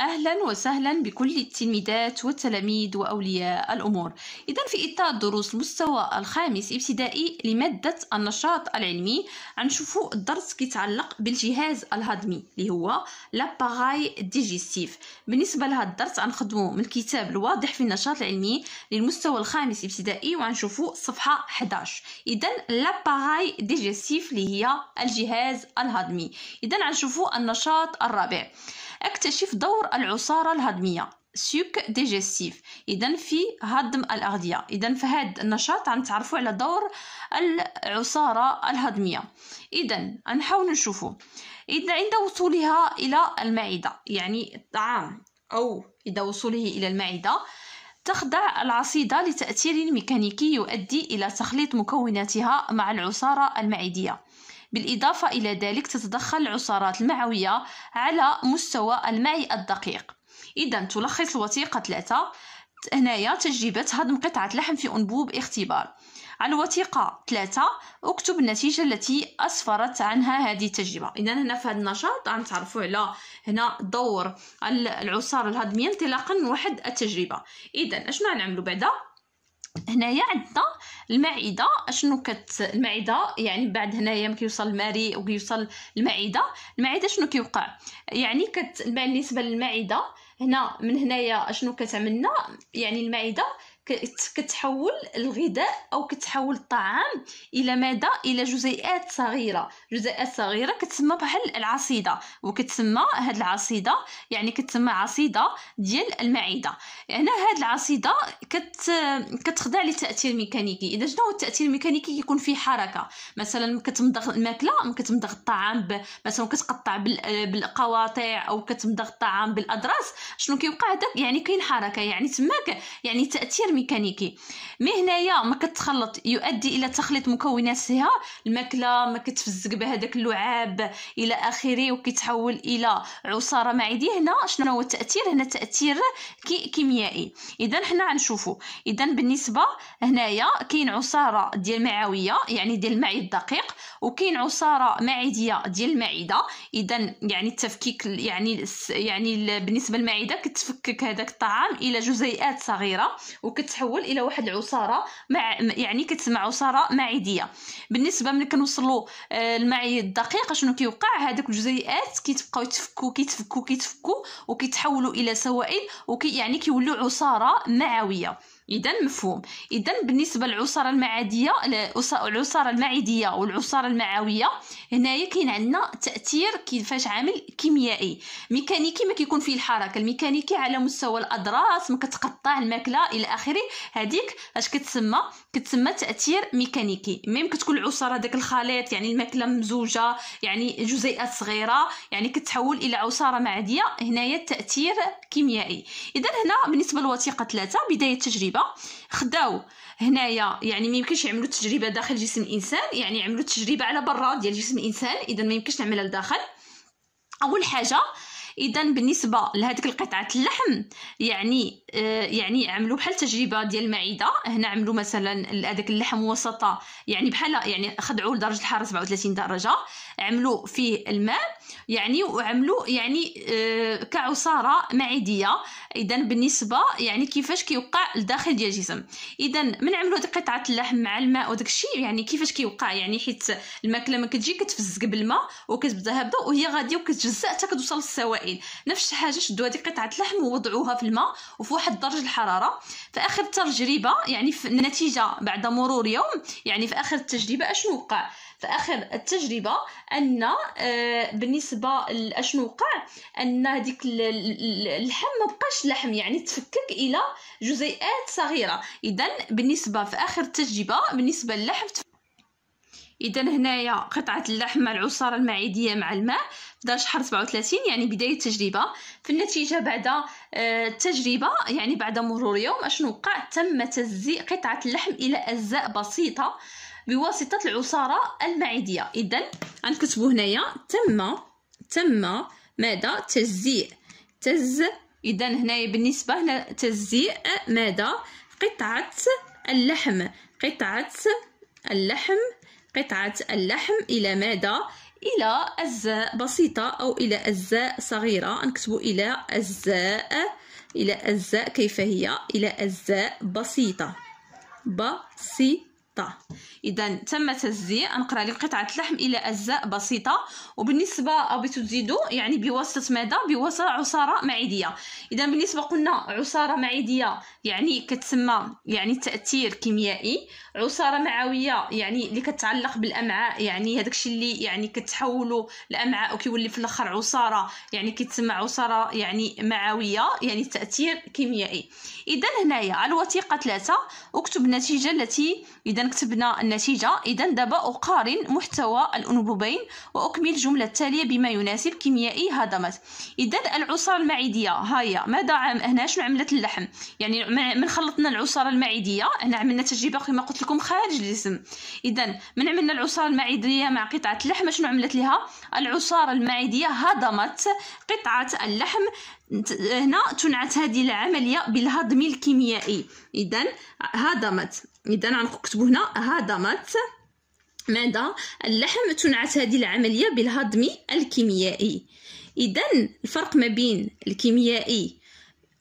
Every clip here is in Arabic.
أهلا وسهلا بكل التلميذات والتلاميذ وأولياء الأمور إذا في إطار دروس المستوى الخامس ابتدائي لمادة النشاط العلمي غنشوفوا الدرس كيتعلق بالجهاز الهضمي اللي هو لاباغاي ديجيستيف بالنسبة لهذا الدرس غنخدموا من الكتاب الواضح في النشاط العلمي للمستوى الخامس ابتدائي وغنشوفوا صفحة 11 إذا لاباغاي ديجيستيف اللي هي الجهاز الهضمي إذا غنشوفوا النشاط الرابع اكتشف دور العصارة الهضمية سوك ديجستيف اذا في هضم الاغذيه اذا في هذا النشاط غنتعرفوا على دور العصاره الهضميه اذا غنحاول نشوفوا اذا عند وصولها الى المعده يعني الطعام او اذا وصوله الى المعده تخضع العصيدة لتأثير ميكانيكي يؤدي إلى تخليط مكوناتها مع العصارة المعدية بالإضافة إلى ذلك تتدخل العصارات المعوية على مستوى المعي الدقيق إذا تلخص الوثيقة 3 هنايا تجربة هضم قطعة لحم في أنبوب اختبار على الوثيقة 3 اكتب النتيجة التي أسفرت عنها هذه التجربة إذا هنا في هذا النشاط غنتعرفوا على هنا دور العصارة الهضمية انطلاقا من واحد التجربة إذا أشنو غنعملو بعدا هنايا عندنا المعده اشنو كت المعده يعني بعد هنايا مكيوصل كيوصل أو وكيوصل المعده المعده شنو كيوقع يعني كت بالنسبه للمعده هنا من هنايا اشنو كتعملنا يعني المعده كتحول الغذاء او كتحول الطعام الى ماذا الى جزيئات صغيره جزيئات صغيره كتسمى بحال العصيده وكتسمى هاد العصيده يعني كتسمى عصيده ديال المعده هنا يعني هاد العصيده كت كتخضع لتاثير ميكانيكي اذا شنو هو التاثير الميكانيكي كيكون فيه حركه مثلا كتمضغ الماكله كتمضغ الطعام ب... مثلا كتقطع بال... بالقواطع او كتمضغ الطعام بالاضراس شنو كيوقع هذاك يعني كاين حركه يعني تماك يعني تاثير الميكانيكي مي هنايا ما كتخلط يؤدي الى تخليط مكونات الماكله ما كتفزق بهذاك اللعاب الى اخره وكيتحول الى عصاره معديه هنا شنو هو التاثير هنا تاثير كيميائي اذا حنا غنشوفوا اذا بالنسبه هنايا كاين عصاره ديال معويه يعني ديال المعي الدقيق وكاين عصاره معديه ديال المعده اذا يعني التفكيك يعني يعني بالنسبه للمعده كتفكك هذاك الطعام الى جزيئات صغيره وكت كتحول الى واحد العصاره مع يعني كتسمع عصاره معديه بالنسبه ملي كنوصلوا المعي آه، الدقيق شنو كيوقع هذوك الجزيئات كيتبقاو يتفكوا كيتفكوا كيتفكوا وكيتحولوا الى سوائل وكي يعني كيولوا عصاره معويه اذا مفهوم اذا بالنسبه للعصاره المعاديه العصاره المعديه والعصاره المعويه هنايا كاين عندنا تاثير كيفاش عامل كيميائي ميكانيكي ما كيكون فيه الحركه الميكانيكي على مستوى الاضراس ما كتقطع الماكله الى اخره هذيك اش كتسمى كتسمى تاثير ميكانيكي ميم كتكون العصاره داك الخليط يعني الماكله ممزوجه يعني جزيئات صغيره يعني كتحول الى عصاره معديه هنايا التاثير كيميائي اذا هنا بالنسبه للوثيقه ثلاثة بدايه التجربه خداو هنايا يعني ما يمكنش يعملوا تجربه داخل جسم الانسان يعني يعملوا تجربه على برا ديال جسم الانسان اذا ما يمكنش نعملها لداخل اول حاجه اذا بالنسبه لهذيك القطعه اللحم يعني آه، يعني عملوا بحال تجربه ديال المعده هنا عملوا مثلا هذاك اللحم وسط يعني بحال يعني خدعوا لدرجه الحراره 37 درجه عملوا فيه الماء يعني وعملوا يعني آه، كعصاره معديه اذا بالنسبه يعني كيفاش كيوقع الداخل ديال الجسم اذا من عملوا هذيك قطعه اللحم مع الماء وداك الشيء يعني كيفاش كيوقع يعني حيت الماكله ما كتجي كتفزك بالماء وكتبدا هبدا وهي غاديه وكتجزا حتى كتوصل للسوائل نفس الحاجه شدوا هذيك قطعه اللحم ووضعوها في الماء وفي واحد درجه الحراره في اخر التجربه يعني في النتيجه بعد مرور يوم يعني في اخر التجربه اشنو وقع في اخر التجربه ان آه، بالنسبه لاشنو وقع ان هذيك اللحم ما بقاش لحم يعني تفكك الى جزيئات صغيره اذا بالنسبه في اخر التجربه بالنسبه للحم اذا هنايا قطعه اللحم مع العصاره المعديه مع الماء دار شهر 37 يعني بداية التجربة في النتيجة بعد آه، التجربة يعني بعد مرور يوم أشنو وقع تم تجزيء قطعة اللحم إلى أجزاء بسيطة بواسطة العصارة المعدية إذا غنكتبو هنايا تم تم ماذا تجزيء تز إذا هنايا بالنسبة هنا تجزيء ماذا قطعة اللحم قطعة اللحم قطعة اللحم إلى ماذا إلى أجزاء بسيطة أو إلى أجزاء صغيرة نكتبوا إلى أجزاء إلى أجزاء كيف هي إلى أجزاء بسيطة بسيطة طه اذا تم تجزيء نقرا لي قطعه اللحم الى اجزاء بسيطه وبالنسبه بغيتو تزيدوا يعني بواسطه ماذا بواسطه عصاره معديه اذا بالنسبه قلنا عصاره معديه يعني كتسمى يعني تاثير كيميائي عصاره معويه يعني اللي كتعلق بالامعاء يعني هذاك الشيء اللي يعني كتحولوا الامعاء وكيولي في الاخر عصاره يعني كتسمى عصاره يعني معويه يعني تاثير كيميائي اذا هنايا على الوثيقه ثلاثة اكتب النتيجه التي اذا إذا كتبنا النتيجة إذا دابا أقارن محتوى الأنبوبين وأكمل الجملة التالية بما يناسب كيميائي هضمت إذا العصارة المعدية هاهي ماذا عم هنا شنو عملت اللحم يعني من خلطنا العصارة المعدية هنا عملنا تجربة كما قلت لكم خارج الجسم إذا من عملنا العصارة المعدية مع قطعة اللحم شنو عملت لها العصارة المعدية هضمت قطعة اللحم هنا تنعت هذه العملية بالهضم الكيميائي إذا هضمت اذا غنكتبوا هنا هضمات ماذا اللحم تنعت هذه العمليه بالهضم الكيميائي اذا الفرق ما بين الكيميائي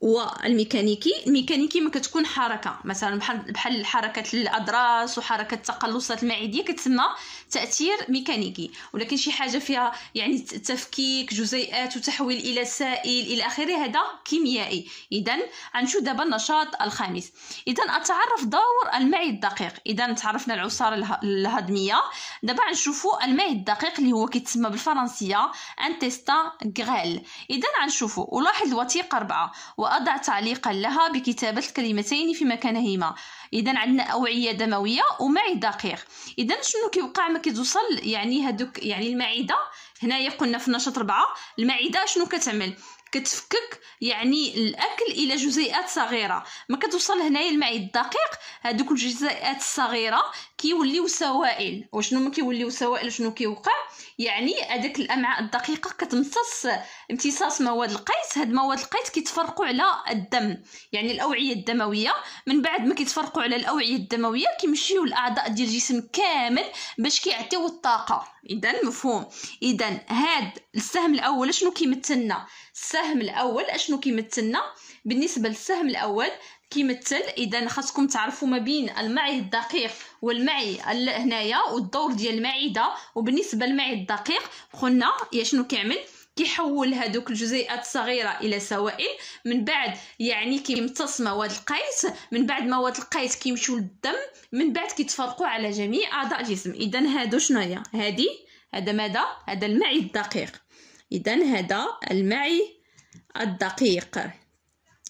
والميكانيكي الميكانيكي ما كتكون حركه مثلا بحال بحال حركه الاضراس وحركه التقلصات المعديه كتسمى تاثير ميكانيكي ولكن شي حاجه فيها يعني تفكيك جزيئات وتحويل الى سائل الى اخره هذا كيميائي اذا غنشوف دابا النشاط الخامس اذا اتعرف دور المعي الدقيق اذا تعرفنا العصاره الهضميه دابا غنشوفوا المعي الدقيق اللي هو كيتسمى بالفرنسيه انتستان غريل اذا غنشوفوا ولاحظ الوثيقه 4 وأضع تعليقا لها بكتابة الكلمتين في مكانهما اذا عندنا اوعيه دمويه ومعي دقيق اذا شنو كيوقع ما كتوصل يعني هذوك يعني المعده هنايا قلنا في النشاط 4 المعده شنو كتعمل كتفكك يعني الاكل الى جزيئات صغيره ما كتوصل هنايا المعي الدقيق هذوك الجزيئات الصغيره كيوليو سوائل وشنو ما كيوليو سوائل شنو كيوقع يعني هذاك الامعاء الدقيقه كتمتص امتصاص مواد القيت هاد مواد القيت كيتفرقوا على الدم يعني الاوعيه الدمويه من بعد ما كيتفرقوا على الاوعيه الدمويه كيمشيو الاعضاء ديال الجسم كامل باش كيعطيو الطاقه اذا مفهوم اذا هاد السهم الاول شنو كيمثلنا السهم الاول اشنو كيمثلنا بالنسبه للسهم الاول كيمثل اذا خاصكم تعرفوا ما بين المعي الدقيق والمعي هنايا والدور ديال المعده وبالنسبه للمعي الدقيق قلنا يا شنو كيعمل كيحول هذوك الجزيئات الصغيره الى سوائل من بعد يعني كيمتص مواد القيس من بعد مواد القيس كيمشيو للدم من بعد كيتفرقوا على جميع اعضاء الجسم اذا هادو شنو هي هادي هذا ماذا هذا المعي الدقيق إذا هذا المعي الدقيق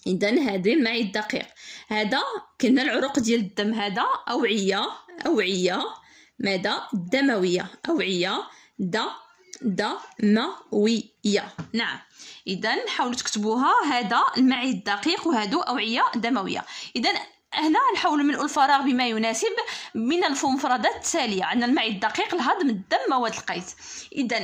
إذا هذا المعي الدقيق هذا كنا العروق ديال الدم هذا أوعية أوعية ماذا دموية أوعية د دموية نعم إذا حاولوا تكتبوها هذا المعي الدقيق وهادو أوعية دموية إذا هنا نحول من الفراغ بما يناسب من المفردات التالية عندنا المعي الدقيق الهضم الدم مواد القيت إذا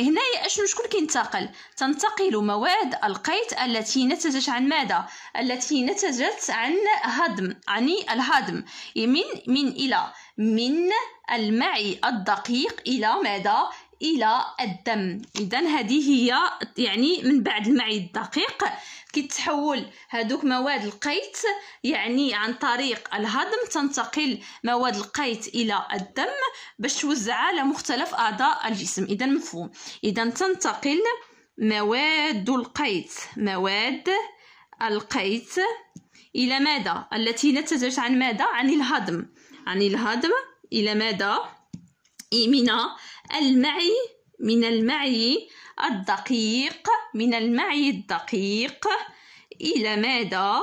هنا أشنو شكون كينتقل تنتقل مواد القيت التي نتجت عن ماذا التي نتجت عن هضم يعني الهضم من من إلى من المعي الدقيق إلى ماذا الى الدم اذا هذه هي يعني من بعد المعي الدقيق كيتحول هذوك مواد القيت يعني عن طريق الهضم تنتقل مواد القيت الى الدم باش توزع على مختلف اعضاء الجسم اذا مفهوم اذا تنتقل مواد القيت مواد القيت الى ماذا التي نتجت عن ماذا عن الهضم عن الهضم الى ماذا من المعي من المعي الدقيق من المعي الدقيق إلى ماذا؟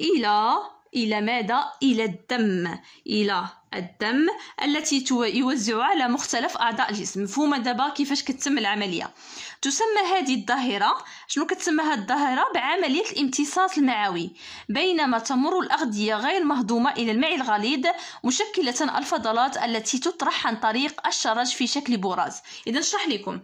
إلى إلى ماذا؟ إلى الدم إلى الدم التي يوزع على مختلف أعضاء الجسم مفهومة دابا كيفاش كتتم العملية تسمى هذه الظاهرة شنو كتسمى هذه الظاهرة بعملية الامتصاص المعوي بينما تمر الأغذية غير مهضومة إلى المعي الغليظ مشكلة الفضلات التي تطرح عن طريق الشرج في شكل براز إذا نشرح لكم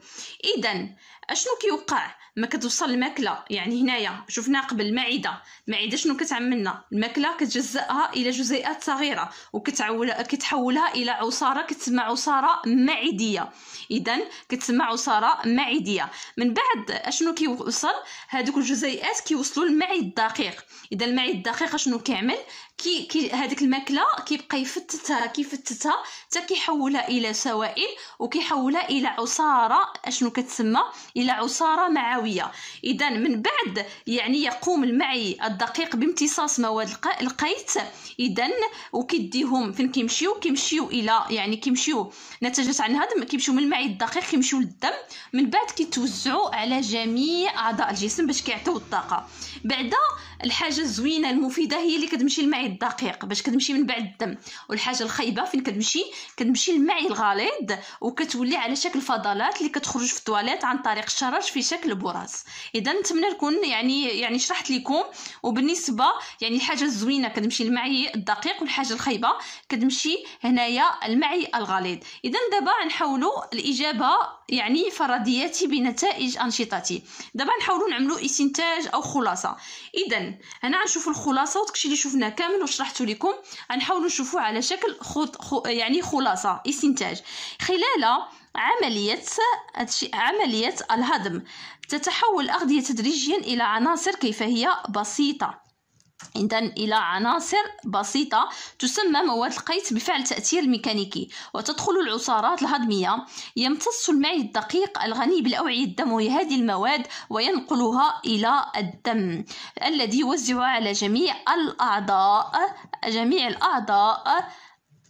إذا اشنو كيوقع ما كتوصل الماكله يعني هنايا شفنا قبل المعده المعده شنو كتعملنا الماكله كتجزئها الى جزيئات صغيره وكتعول كتحولها الى عصاره كتسمى عصاره معديه اذا كتسمى عصاره معديه من بعد اشنو كيوصل هذوك الجزيئات كيوصلوا للمعي الدقيق اذا المعي الدقيق اشنو كيعمل كي كي هذيك الماكله كيبقى يفتتها كيفتتها حتى كيحولها الى سوائل وكيحولها الى عصاره اشنو كتسمى الى عصاره معويه اذا من بعد يعني يقوم المعي الدقيق بامتصاص مواد القيت اذا وكيديهم فين كيمشيو كيمشيو الى يعني كيمشيو نتجت عن هذا كيمشيو من المعي الدقيق كيمشيو للدم من بعد كيتوزعوا على جميع اعضاء الجسم باش كيعطيو الطاقه بعدا الحاجه الزوينه المفيده هي اللي كتمشي المعي المعي الدقيق باش كتمشي من بعد الدم والحاجه الخايبه فين كتمشي كتمشي المعي الغليظ وكتولي على شكل فضلات اللي كتخرج في التواليت عن طريق الشرج في شكل براز اذا نتمنى نكون يعني يعني شرحت لكم وبالنسبه يعني الحاجه الزوينه كتمشي المعي الدقيق والحاجه الخايبه كتمشي هنايا المعي الغليظ اذا دابا نحاولوا الاجابه يعني فرضياتي بنتائج انشطتي دابا نحاولوا نعملوا استنتاج او خلاصه اذا هنا غنشوفوا الخلاصه وداكشي اللي شفنا كامل كامل وشرحته لكم غنحاولوا نشوفوه على شكل خط خو يعني خلاصه استنتاج خلال عملية عملية الهضم تتحول الأغذية تدريجيا إلى عناصر كيف هي بسيطة إذا إلى عناصر بسيطة تسمى مواد القيت بفعل تأثير ميكانيكي وتدخل العصارات الهضمية يمتص المعي الدقيق الغني بالأوعية الدموية هذه المواد وينقلها إلى الدم الذي يوزعها على جميع الأعضاء جميع الأعضاء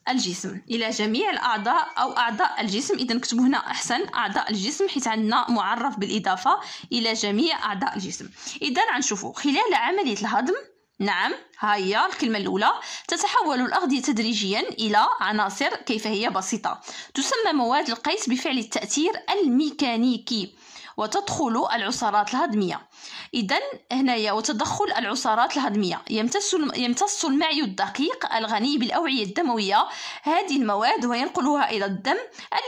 الجسم الى جميع الاعضاء او اعضاء الجسم اذا نكتبوا هنا احسن اعضاء الجسم حيت عندنا معرف بالاضافه الى جميع اعضاء الجسم اذا غنشوفوا خلال عمليه الهضم نعم ها الكلمة الأولى تتحول الأغذية تدريجيا إلى عناصر كيف هي بسيطة تسمى مواد القيس بفعل التأثير الميكانيكي وتدخل العصارات الهضمية إذا هنايا وتدخل العصارات الهضمية يمتص يمتص المعي الدقيق الغني بالأوعية الدموية هذه المواد وينقلها إلى الدم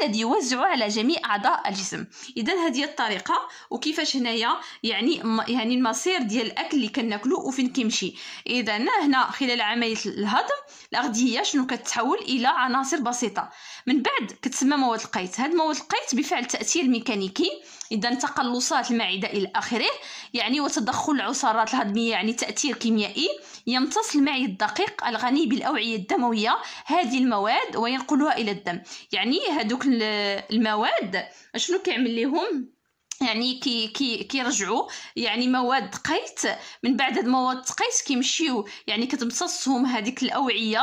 الذي يوزع على جميع أعضاء الجسم إذا هذه الطريقة وكيفاش هنايا يعني يعني المصير ديال الأكل اللي كناكلو وفين كيمشي إذا هنا خلال عملية الهضم الأغذية شنو كتحول إلى عناصر بسيطة من بعد كتسمى مواد القيت هاد مواد القيت بفعل تأثير ميكانيكي إذا تقلصات المعدة إلى آخره يعني وتدخل العصارات الهضمية يعني تأثير كيميائي يمتص المعي الدقيق الغني بالأوعية الدموية هذه المواد وينقلها إلى الدم يعني هذوك المواد شنو كيعمل لهم يعني كي كي كيرجعوا يعني مواد تقيت من بعد هاد مواد تقيت كيمشيو يعني كتمتصهم هذيك الاوعيه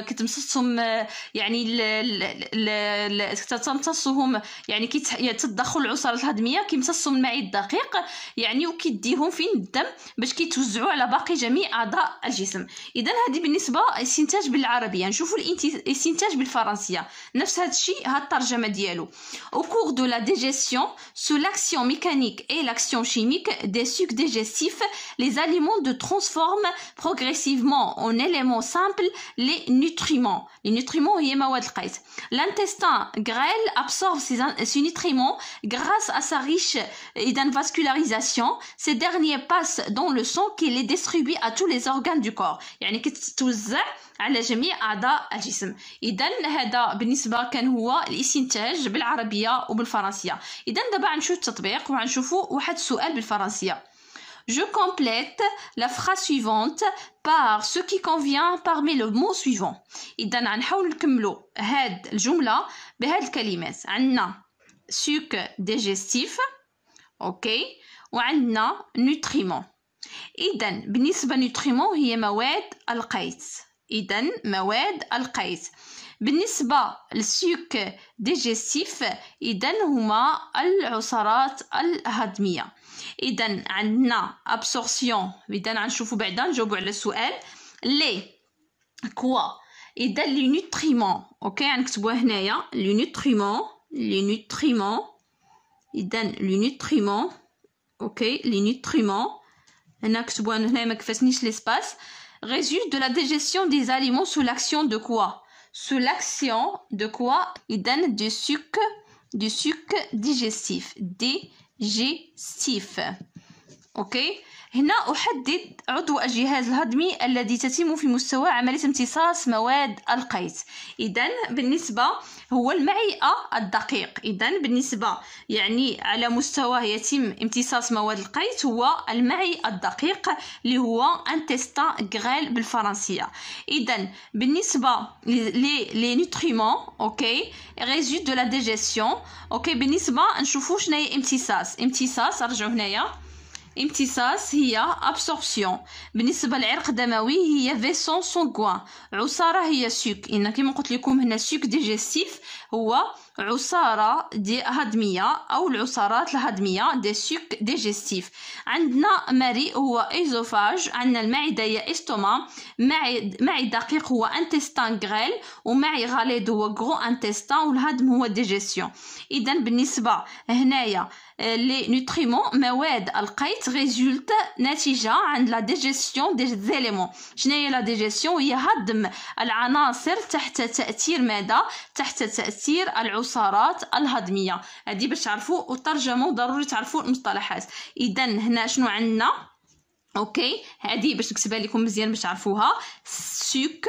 كتمتصهم يعني كتمتصهم يعني كيتدخل العصارات الهضميه كيمتصهم المعي الدقيق يعني وكيديهم فين الدم باش كيتوزعوا على باقي جميع اعضاء الجسم اذا هذه بالنسبه استنتاج بالعربيه نشوفوا الاستنتاج بالفرنسيه نفس هذا الشيء هاد الترجمه ديالو او كور دو لا ديجيسيون سو l'action mécanique et l'action chimique des sucs digestifs, les aliments de transforment progressivement en éléments simples les nutriments. Les nutriments L'intestin grêle absorbe ces, nutriments grâce à sa riche vascularisation. Ces derniers passent dans le sang qui les distribue à tous les organes du corps. على جميع أعضاء الجسم إذا هذا بالنسبة كان هو الاستنتاج بالعربية وبالفرنسية إذا دابا غنشوف التطبيق وغنشوفوا واحد السؤال بالفرنسية Je complète la phrase suivante par ce qui convient parmi le mot suivant. إذا غنحاول نكملو هاد الجملة بهاد الكلمات عندنا سوك ديجستيف اوكي وعندنا نوتريمون إذا بالنسبة نوتريمون هي مواد القيت إذا مواد القيس بالنسبة للسوك ديجستيف إذا هما العصارات الهضمية إذا عندنا أبسورسيون إذا غنشوفو بعدا نجاوبو على السؤال لي كوا إذا لي نوتريمون أوكي غنكتبوها هنايا لي نوتريمون لي نوتريمون إذا لي نوتريمون أوكي لي نوتريمون هنا كتبوها هنايا مكفاتنيش ليسباس résulte de la digestion des aliments sous l'action de quoi Sous l'action de quoi Il donne du sucre, du sucre digestif. Digestif. OK هنا أحدد عضو الجهاز الهضمي الذي تتم في مستوى عملية امتصاص مواد القيت إذا بالنسبة هو المعيئة الدقيق إذا بالنسبة يعني على مستوى يتم امتصاص مواد القيت هو المعي الدقيق اللي هو انتستا غريل بالفرنسية إذا بالنسبة لي لي نوتريمون أوكي ريزيد دو لا ديجيسيون أوكي بالنسبة نشوفو شناهي امتصاص امتصاص رجعو هنايا امتصاص هي ابسوربسيون بالنسبه للعرق الدموي هي فيسون سونغوا عصاره هي سوك ان كما قلت لكم هنا سوك ديجستيف هو عصاره دي هضميه او العصارات الهضميه دي سوك ديجستيف عندنا مريء هو ايزوفاج عندنا المعده هي استوما معي معي دقيق هو انتستان غريل ومعي غاليد هو غرو انتستان والهضم هو ديجستيون اذا بالنسبه هنايا لي نوتريمون مواد القيت ريزولت نتيجه عند لا ديجيستيون دي زيليمون هي لا ديجيستيون هي هضم العناصر تحت تاثير ماذا تحت تاثير العصارات الهضميه هذه باش تعرفوا وترجموا ضروري تعرفوا المصطلحات اذا هنا شنو عندنا اوكي هذه باش نكتبها لكم مزيان باش تعرفوها سوك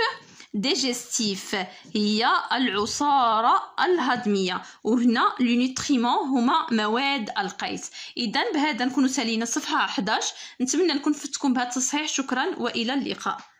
ديجستيف هي العصارة الهضمية وهنا لو نوتريمون هما مواد القيس اذا بهذا نكون سالينا الصفحة 11 نتمنى نكون فدتكم بهذا التصحيح شكرا والى اللقاء